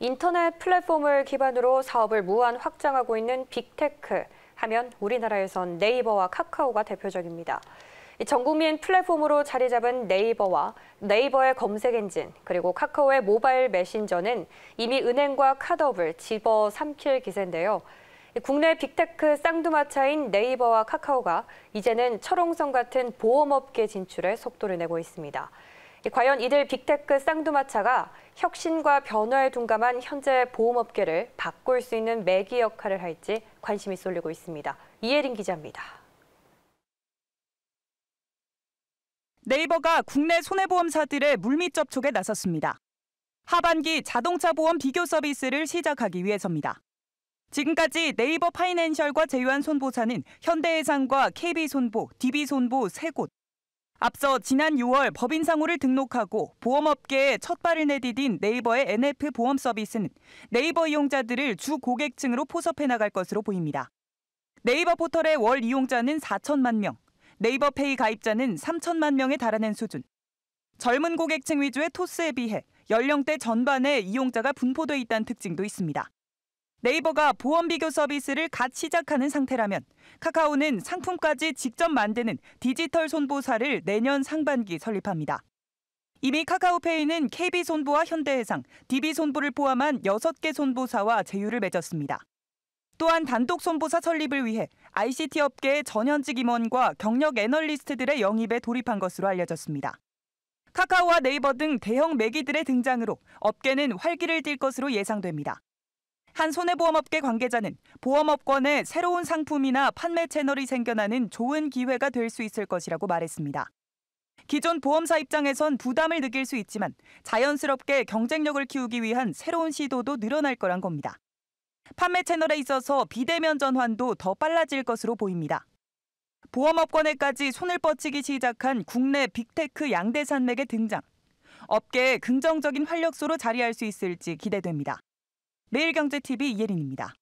인터넷 플랫폼을 기반으로 사업을 무한 확장하고 있는 빅테크 하면 우리나라에선 네이버와 카카오가 대표적입니다. 전국민 플랫폼으로 자리 잡은 네이버와 네이버의 검색 엔진 그리고 카카오의 모바일 메신저는 이미 은행과 카드업을 집어삼킬 기세인데요. 국내 빅테크 쌍두마차인 네이버와 카카오가 이제는 철옹성 같은 보험업계 진출에 속도를 내고 있습니다. 과연 이들 빅테크 쌍두마차가 혁신과 변화에 둔감한 현재 보험업계를 바꿀 수 있는 매기 역할을 할지 관심이 쏠리고 있습니다. 이혜린 기자입니다. 네이버가 국내 손해보험사들의 물밑 접촉에 나섰습니다. 하반기 자동차 보험 비교 서비스를 시작하기 위해서입니다. 지금까지 네이버 파이낸셜과 제휴한 손보사는 현대해상과 KB손보, DB손보 3곳, 앞서 지난 6월 법인상호를 등록하고 보험업계에 첫 발을 내디딘 네이버의 NF 보험 서비스는 네이버 이용자들을 주 고객층으로 포섭해 나갈 것으로 보입니다. 네이버 포털의 월 이용자는 4천만 명, 네이버 페이 가입자는 3천만 명에 달하는 수준. 젊은 고객층 위주의 토스에 비해 연령대 전반의 이용자가 분포돼 있다는 특징도 있습니다. 네이버가 보험 비교 서비스를 갓 시작하는 상태라면 카카오는 상품까지 직접 만드는 디지털 손보사를 내년 상반기 설립합니다. 이미 카카오페이는 KB손보와 현대해상, DB손보를 포함한 6개 손보사와 제휴를 맺었습니다. 또한 단독 손보사 설립을 위해 ICT 업계의 전현직 임원과 경력 애널리스트들의 영입에 돌입한 것으로 알려졌습니다. 카카오와 네이버 등 대형 매기들의 등장으로 업계는 활기를 띨 것으로 예상됩니다. 한 손해보험업계 관계자는 보험업권에 새로운 상품이나 판매 채널이 생겨나는 좋은 기회가 될 수 있을 것이라고 말했습니다. 기존 보험사 입장에선 부담을 느낄 수 있지만 자연스럽게 경쟁력을 키우기 위한 새로운 시도도 늘어날 거란 겁니다. 판매 채널에 있어서 비대면 전환도 더 빨라질 것으로 보입니다. 보험업권에까지 손을 뻗치기 시작한 국내 빅테크 양대 산맥의 등장. 업계에 긍정적인 활력소로 자리할 수 있을지 기대됩니다. 매일경제TV 이예린입니다.